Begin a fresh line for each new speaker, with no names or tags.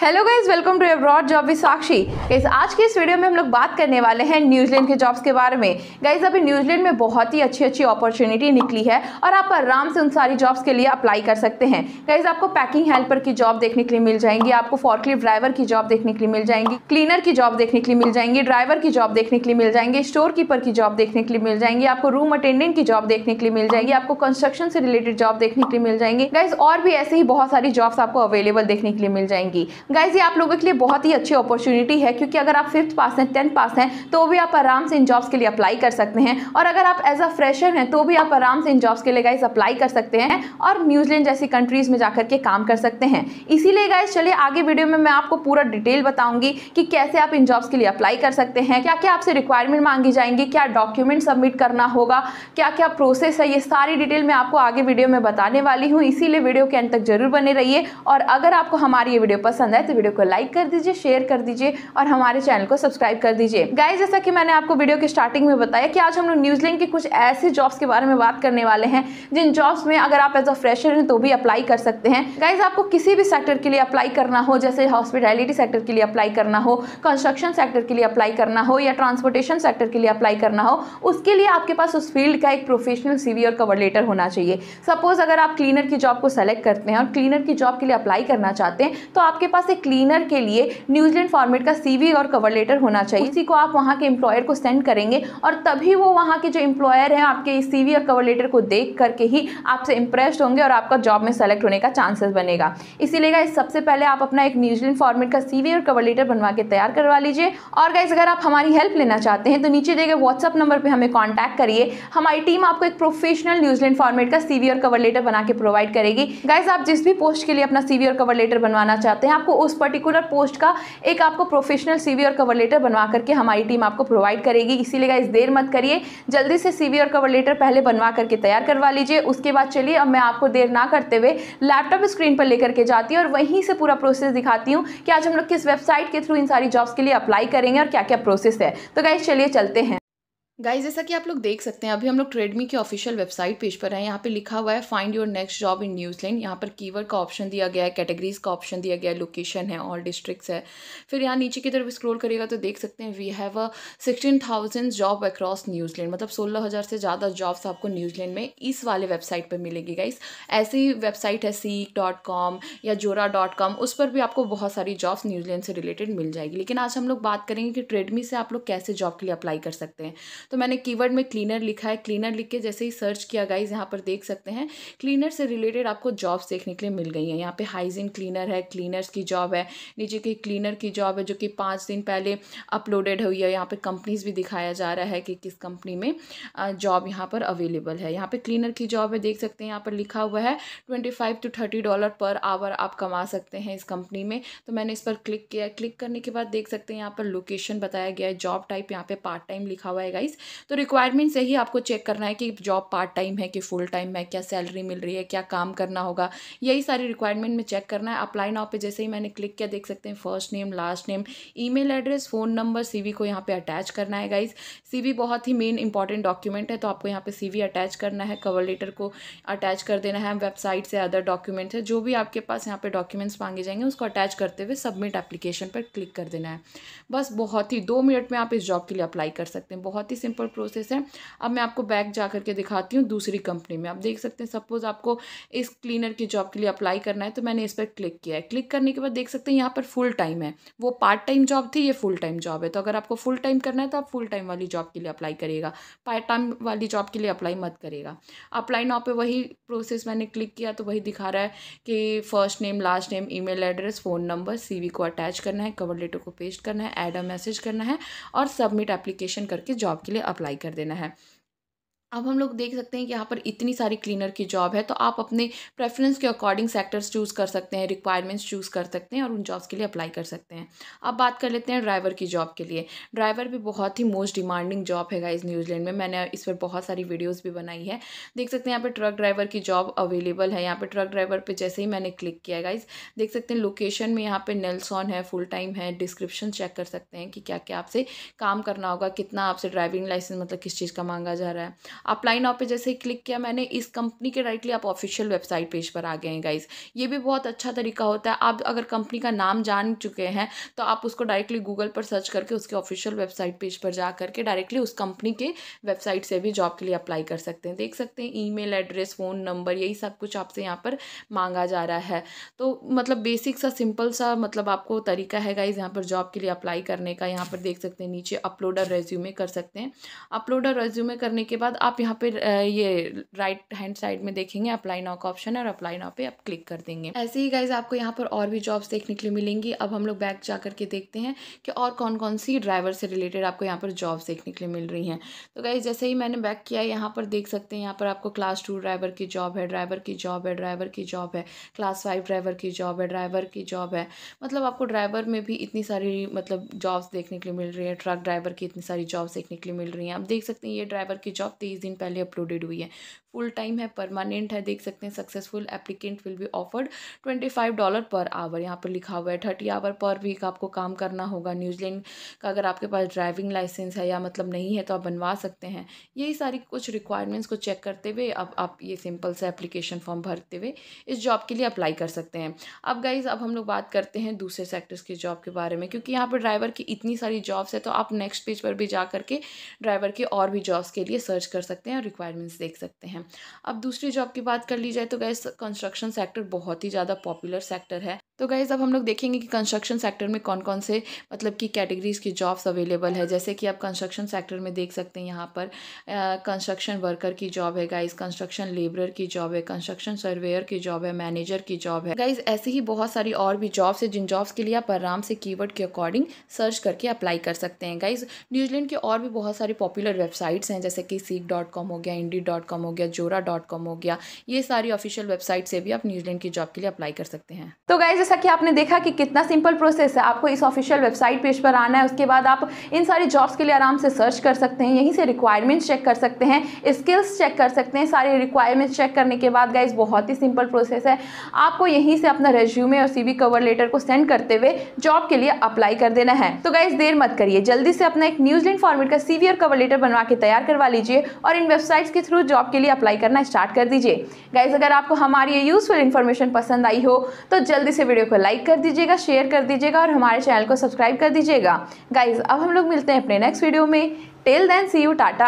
hello guys welcome to abroad job with Sakshi guys आज के इस वीडियो में हम लोग बात करने वाले हैं न्यूजीलैंड के जॉब्स के बारे में गाइज अभी न्यूजीलैंड में बहुत ही अच्छी अच्छी अपॉर्चुनिटी निकली है और आप आराम से उन सारी जॉब्स के लिए अप्लाई कर सकते हैं गाइज आपको पैकिंग हेल्पर की जॉब देखने के लिए मिल जाएंगी आपको फॉर्कलिफ्ट ड्राइवर की जॉब देखने के लिए मिल जाएंगी क्लीनर की जॉब देखने के लिए मिल जाएंगी ड्राइवर की जॉब देखने के लिए मिल जाएंगे स्टोर कीपर की जॉब देखने के लिए मिल जाएंगी आपको रूम अटेंडेंट की जॉब देखने के लिए मिल जाएगी आपको कंस्ट्रक्शन से रिलेटेड जॉब देखने के लिए मिल जाएंगी गाइज और भी ऐसे ही बहुत सारी जॉब्स आपको अवेलेबल देखने के लिए मिल जाएंगी गाइज ये आप लोगों के लिए बहुत ही अच्छी अपॉर्चुनिटी है क्योंकि अगर आप फिफ्थ पास हैं टेंथ पास हैं तो भी आप आराम से इन जॉब्स के लिए अप्लाई कर सकते हैं और अगर आप एज अ फ्रेशर हैं तो भी आप आराम से इन जॉब्स के लिए गाइज अप्लाई कर सकते हैं और न्यूजीलैंड जैसी कंट्रीज़ में जाकर के काम कर सकते हैं इसीलिए गाइज चलिए आगे वीडियो में मैं आपको पूरा डिटेल बताऊंगी कि कैसे आप इन जॉब्स के लिए अप्लाई कर सकते हैं क्या क्या आपसे रिक्वायरमेंट मांगी जाएंगी क्या डॉक्यूमेंट सबमिट करना होगा क्या क्या प्रोसेस है ये सारी डिटेल मैं आपको आगे वीडियो में बताने वाली हूँ इसीलिए वीडियो के अंत तक जरूर बने रहिए और अगर आपको हमारी ये वीडियो पसंद है तो वीडियो को लाइक कर दीजिए शेयर कर दीजिए और हमारे चैनल को सब्सक्राइब कर दीजिए गाइज जैसा कि मैंने आपको वीडियो के स्टार्टिंग में बताया कि आज हम लोग न्यूजीलैंड के कुछ ऐसे जॉब्स के बारे में बात करने वाले हैं जिन जॉब्स में अगर आप एज अ फ्रेशर हैं तो भी अप्लाई कर सकते हैं गाइज आपको किसी भी सेक्टर के लिए अप्लाई करना हो जैसे हॉस्पिटैलिटी सेक्टर के लिए अप्लाई करना हो कंस्ट्रक्शन सेक्टर के लिए अप्लाई करना हो या ट्रांसपोर्टेशन सेक्टर के लिए अप्लाई करना हो उसके लिए आपके पास उस फील्ड का एक प्रोफेशनल सी और कवर लेटर होना चाहिए सपोज अगर आप क्लीनर की जॉब को सेलेक्ट करते हैं और क्लीनर की जॉब के लिए अप्लाई करना चाहते हैं तो आपके पास से क्लीनर के लिए न्यूजीलैंड फॉर्मेट का सीवी और कवर लेटर होना चाहिए इसी को आप वहाँ के एम्प्लॉयर को सेंड करेंगे और तभी वो वहाँ के जो एम्प्लॉयर हैं आपके इस सीवी और कवर लेटर को देख करके ही आपसे इंप्रेस्ड होंगे और आपका जॉब में सेलेक्ट होने का चांसेस बनेगा इसीलिए गाइज सबसे पहले आप अपना एक न्यूजीलैंड फॉर्मेट का सीवी और कवर लेटर बनवा के तैयार करवा लीजिए और गाइज अगर आप हमारी हेल्प लेना चाहते हैं तो नीचे दिए गए व्हाट्सअप नंबर पर हमें कॉन्टैक्ट करिए हमारी टीम आपको एक प्रोफेशनल न्यूजीलैंड फॉर्मेट का सीवी और कवर लेटर बना के प्रोवाइड करेगी गाइज आप जिस भी पोस्ट के लिए अपना सीवी और कवर लेटर बनवाना चाहते हैं आपको उस पर्टिकुलर पोस्ट का एक आपको प्रोफेशनल सीवी और कवर लेटर बनवा करके हमारी टीम आपको प्रोवाइड करेगी इसीलिए इस देर मत करिए जल्दी से सीवी और कवर लेटर पहले बनवा करके तैयार करवा लीजिए उसके बाद चलिए अब मैं आपको देर ना करते हुए लैपटॉप स्क्रीन पर लेकर के जाती हूँ और वहीं से पूरा प्रोसेस दिखाती हूँ कि आज हम लोग किस वेबसाइट के थ्रू इन सारी जॉब्स के लिए अप्लाई करेंगे और क्या क्या प्रोसेस है तो गाइज चलिए चलते हैं गाइज जैसा कि आप लोग देख सकते हैं अभी हम लोग ट्रेडमी के ऑफिशियल वेबसाइट पेज पर हैं यहाँ पे लिखा हुआ है find your next job in New Zealand यहाँ पर कीवर्ड का ऑप्शन दिया गया है कैटेगरीज का ऑप्शन दिया गया है लोकेशन है और डिस्ट्रिक्ट्स है फिर यहाँ नीचे की तरफ स्क्रॉल करेगा तो देख सकते हैं we have a sixteen thousand job across New Zealand मतलब सोलह हज़ार से ज़्यादा जॉब्स आपको न्यूजीलैंड में इस वाले वेबसाइट पर मिलेगी गाइज ऐसी वेबसाइट है सी डॉट कॉम या जोरा डॉट कॉम उस पर भी आपको बहुत सारी जॉब्स न्यूजीलैंड से रिलेटेड मिल जाएगी लेकिन आज हम लोग बात करेंगे कि ट्रेडमी से आप लोग कैसे जॉब के लिए अप्लाई कर सकते हैं तो मैंने कीवर्ड में क्लीनर लिखा है क्लीनर लिख के जैसे ही सर्च किया गाइज यहाँ पर देख सकते हैं क्लीनर से रिलेटेड आपको जॉब्स देखने के लिए मिल गई हैं यहाँ पे हाइजीन क्लीनर है क्लीनर्स की जॉब है नीचे की क्लीनर की जॉब है जो कि पाँच दिन पहले अपलोडेड हुई है यहाँ पर कंपनीज भी दिखाया जा रहा है कि किस कंपनी में जॉब यहाँ पर अवेलेबल है यहाँ पर क्लीनर की जॉब है देख सकते हैं यहाँ पर लिखा हुआ है twenty five to thirty dollar per hour आप कमा सकते हैं इस कंपनी में तो मैंने इस पर क्लिक किया क्लिक करने के बाद देख सकते हैं यहाँ पर लोकेशन बताया गया है जॉब टाइप यहाँ पे पार्ट टाइम लिखा हुआ है गाइस तो रिक्वायरमेंट से ही आपको चेक करना है कि जॉब पार्ट टाइम है कि फुल टाइम है क्या सैलरी मिल रही है क्या काम करना होगा यही सारी रिक्वायरमेंट में चेक करना है अप्लाई नाउ पे जैसे ही मैंने क्लिक किया देख सकते हैं first name last name email address phone number CV को यहाँ पे अटैच करना है गाइज सी बहुत ही मेन इंपॉर्टेंट डॉक्यूमेंट है तो आपको यहाँ पर सी अटैच करना है कवर लेटर को अटैच कर देना है वेबसाइट से अदर डॉक्यूमेंट है जो भी आपके पास यहाँ पे डॉक्यूमेंट्स मांगे जाएंगे उसको अटैच करते हुए सबमिट एप्लीकेशन पर क्लिक कर देना है बस बहुत ही दो मिनट में आप इस जॉब के लिए अप्लाई कर सकते हैं बहुत ही सिंपल प्रोसेस है अब मैं आपको बैक जा करके दिखाती हूँ दूसरी कंपनी में आप देख सकते हैं सपोज़ आपको इस क्लीनर की जॉब के लिए अप्लाई करना है तो मैंने इस पर क्लिक किया है क्लिक करने के बाद देख सकते हैं यहाँ पर फुल टाइम है वो पार्ट टाइम जॉब थी ये फुल टाइम जॉब है तो अगर आपको फुल टाइम करना है तो आप फुल टाइम वाली जॉब के लिए अप्लाई करिएगा पार्ट टाइम वाली जॉब के लिए अप्लाई मत करेगा अप्लाई नाव पे वही प्रोसेस मैंने क्लिक किया तो वही दिखा रहा है कि first name last name email address phone number CV को अटैच करना है कवर लेटर को पेस्ट करना है एड अ मैसेज करना है और सबमिट एप्लीकेशन करके जॉब के लिए लिए अप्लाई कर देना है अब हम लोग देख सकते हैं कि यहाँ पर इतनी सारी क्लीनर की जॉब है तो आप अपने प्रेफरेंस के अकॉर्डिंग सेक्टर्स चूज़ कर सकते हैं रिक्वायरमेंट्स चूज़ कर सकते हैं और उन जॉब्स के लिए अप्लाई कर सकते हैं अब बात कर लेते हैं ड्राइवर की जॉब के लिए ड्राइवर भी बहुत ही मोस्ट डिमांडिंग जॉब है इस न्यूजीलैंड में मैंने इस पर बहुत सारी वीडियोज़ भी बनाई है देख सकते हैं यहाँ पर ट्रक ड्राइवर की जॉब अवेलेबल है यहाँ पर ट्रक ड्राइवर पर जैसे ही मैंने क्लिक किया गाइज देख सकते हैं लोकेशन में यहाँ पर नेल्सॉन है फुल टाइम है डिस्क्रिप्शन चेक कर सकते हैं कि क्या क्या आपसे काम करना होगा कितना आपसे ड्राइविंग लाइसेंस मतलब किस चीज़ का मांगा जा रहा है अप्लाई नाउ पे जैसे क्लिक किया मैंने इस कंपनी के डायरेक्टली आप ऑफिशियल वेबसाइट पेज पर आ गए हैं गाइज ये भी बहुत अच्छा तरीका होता है आप अगर कंपनी का नाम जान चुके हैं तो आप उसको डायरेक्टली गूगल पर सर्च करके उसके ऑफिशियल वेबसाइट पेज पर जा करके डायरेक्टली उस कंपनी के वेबसाइट से भी जॉब के लिए अप्लाई कर सकते हैं देख सकते हैं ईमेल एड्रेस फ़ोन नंबर यही सब कुछ आपसे यहाँ पर मांगा जा रहा है तो मतलब बेसिक सा सिंपल सा मतलब आपको तरीका है गाइज यहाँ पर जॉब के लिए अप्लाई करने का यहाँ पर देख सकते हैं नीचे अपलोडर रेज्यूमे कर सकते हैं अपलोडर रेज्यूमे करने के बाद आप यहाँ पे ये राइट हैंड साइड में देखेंगे अप्लाई नाउ का ऑप्शन है और अप्लाई नाउ पे आप क्लिक कर देंगे ऐसे ही गाइज आपको यहाँ पर और भी जॉब्स देखने के लिए मिलेंगी अब हम लोग बैक जा करके देखते हैं कि और कौन कौन सी ड्राइवर से रिलेटेड आपको यहाँ पर जॉब्स देखने के लिए मिल रही हैं तो गाइज जैसे ही मैंने बैक किया है यहाँ पर देख सकते हैं यहाँ पर आपको क्लास टू ड्राइवर की जॉब है ड्राइवर की जॉब है ड्राइवर की जॉब है क्लास फाइव ड्राइवर की जॉब है ड्राइवर की जॉब है मतलब आपको ड्राइवर में भी इतनी सारी मतलब जॉब्स देखने के लिए मिल रही है ट्रक ड्राइवर की इतनी सारी जॉब्स देखने के लिए मिल रही हैं आप देख सकते हैं ये ड्राइवर की जॉब तेईस तीस दिन पहले अपलोडेड हुई है फुल टाइम है परमानेंट है देख सकते हैं successful applicant will be offered twenty five dollar per hour यहाँ पर लिखा हुआ है थर्टी आवर पर वीक आपको काम करना होगा न्यूजीलैंड का अगर आपके पास ड्राइविंग लाइसेंस है या मतलब नहीं है तो आप बनवा सकते हैं यही सारी कुछ रिक्वायरमेंट्स को चेक करते हुए अब आप ये सिंपल सा एप्लीकेशन फॉर्म भरते हुए इस जॉब के लिए अप्लाई कर सकते हैं अब गाइज अब हम लोग बात करते हैं दूसरे सेक्टर्स की जॉब के बारे में क्योंकि यहाँ पर ड्राइवर की इतनी सारी जॉब्स है तो आप नेक्स्ट पेज पर भी जा करके ड्राइवर की और भी जॉब्स के लिए सर्च कर सकते हैं और रिक्वायरमेंट्स देख सकते हैं अब दूसरी जॉब की बात कर ली जाए तो गैस कंस्ट्रक्शन सेक्टर बहुत ही ज़्यादा पॉपुलर सेक्टर है तो गाइज़ अब हम लोग देखेंगे कि कंस्ट्रक्शन सेक्टर में कौन कौन से मतलब कि कैटेगरीज़ की जॉब्स अवेलेबल है जैसे कि आप कंस्ट्रक्शन सेक्टर में देख सकते हैं यहाँ पर कंस्ट्रक्शन वर्कर की जॉब है गाइज़ कंस्ट्रक्शन लेबरर की जॉब है कंस्ट्रक्शन सर्वेयर की जॉब है मैनेजर की जॉब है गाइज़ ऐसी ही बहुत सारी और भी जॉब्स है जिन जॉब्स के लिए आप आराम से की के अकॉर्डिंग सर्च करके अप्लाई कर सकते हैं गाइज़ न्यूजीलैंड के और भी बहुत सारी पॉपुलर वेबसाइट्स हैं जैसे कि सीख डॉट कॉम हो गया इंडी डॉट कॉम हो गया जोरा डॉट कॉम हो गया ये सारी ऑफिशियल वेबसाइट से भी आप न्यूजीलैंड की जॉब के लिए अप्लाई कर सकते हैं तो गाइज जैसा कि आपने देखा कि कितना सिंपल प्रोसेस है आपको इस ऑफिशियल वेबसाइट पेज पर आना है उसके बाद आप इन सारी जॉब्स के लिए आराम से सर्च कर सकते हैं यहीं से रिक्वायरमेंट्स चेक कर सकते हैं स्किल्स चेक कर सकते हैं सारे रिक्वायरमेंट्स चेक करने के बाद गाइज बहुत ही सिंपल प्रोसेस है आपको यहीं से अपना रेज्यूमे और सी कवर लेटर को सेंड करते हुए जॉब के लिए अप्लाई कर देना है तो गाइज देर मत करिए जल्दी से अपना एक न्यूजीलैंड फॉर्मेट का सी और कवर लेटर बनवा के तैयार करवा लीजिए और इन वेबसाइट्स के थ्रू जॉब के लिए अप्लाई करना स्टार्ट कर दीजिए गाइज अगर आपको हमारी ये यूजफुल इन्फॉर्मेशन पसंद आई हो तो जल्दी से वीडियो को लाइक कर दीजिएगा शेयर कर दीजिएगा और हमारे चैनल को सब्सक्राइब कर दीजिएगा गाइज अब हम लोग मिलते हैं अपने नेक्स्ट वीडियो में till then see you Tata